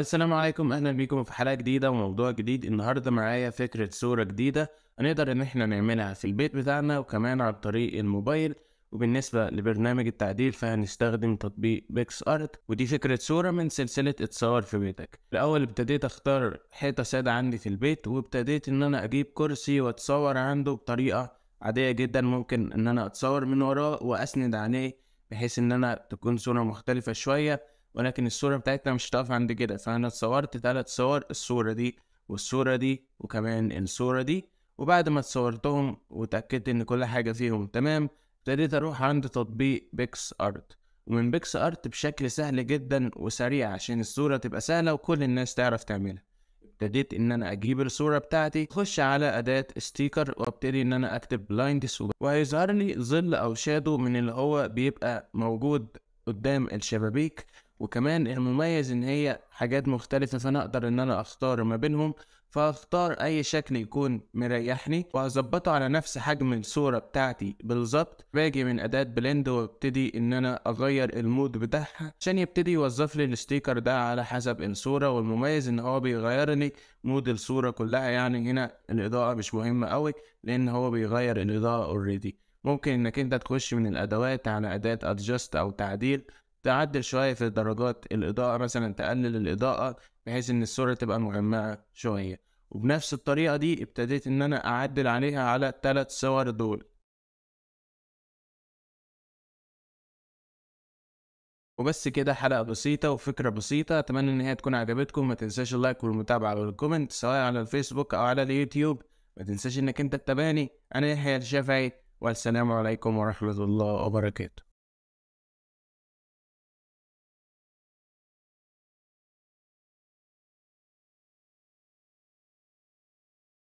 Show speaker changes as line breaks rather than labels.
السلام عليكم اهلا بيكم في حلقه جديده وموضوع جديد النهارده معايا فكره صوره جديده هنقدر ان احنا نعملها في البيت بتاعنا وكمان عن طريق الموبايل وبالنسبه لبرنامج التعديل فهنستخدم تطبيق بيكس ارت ودي فكره صوره من سلسله اتصور في بيتك الاول ابتديت اختار حيطه ساده عندي في البيت وابتديت ان انا اجيب كرسي واتصور عنده بطريقه عاديه جدا ممكن ان انا اتصور من وراه واسند عليه بحيث ان انا تكون صوره مختلفه شويه ولكن الصورة بتاعتنا مش هتقف عند كده فأنا اتصورت تلات صور الصورة دي والصورة دي وكمان الصورة دي وبعد ما اتصورتهم وتأكدت إن كل حاجة فيهم تمام ابتديت أروح عند تطبيق بيكس أرت ومن بيكس أرت بشكل سهل جدا وسريع عشان الصورة تبقى سهلة وكل الناس تعرف تعملها ابتديت ان انا اجيب الصورة بتاعتي اخش على اداة ستيكر وابتدي ان انا اكتب بلايند سوبر وهيظهر لي ظل او شادو من اللي هو بيبقى موجود قدام الشبابيك وكمان المميز ان هي حاجات مختلفة فانا اقدر ان انا اختار ما بينهم فاختار اي شكل يكون مريحني وهظبطه على نفس حجم الصورة بتاعتي بالظبط باجي من اداة بلند وابتدي ان انا اغير المود بتاعها عشان يبتدي يوظف لي الستيكر ده على حسب الصورة والمميز ان هو بيغير لي مود الصورة كلها يعني هنا الاضاءة مش مهمة قوي لان هو بيغير الاضاءة اوريدي ممكن انك انت تخش من الادوات على اداة ادجست او تعديل تعدل شوية في درجات الإضاءة مثلا تقلل الإضاءة بحيث إن الصورة تبقى مغمقة شوية وبنفس الطريقة دي ابتديت إن أنا أعدل
عليها على التلات صور دول وبس كده حلقة بسيطة وفكرة بسيطة أتمنى إن هي تكون
عجبتكم ما تنساش اللايك والمتابعة والكومنت سواء على الفيسبوك أو على اليوتيوب ما تنساش إنك
أنت تتابعني أنا يحيى الشافعي والسلام عليكم ورحمة الله وبركاته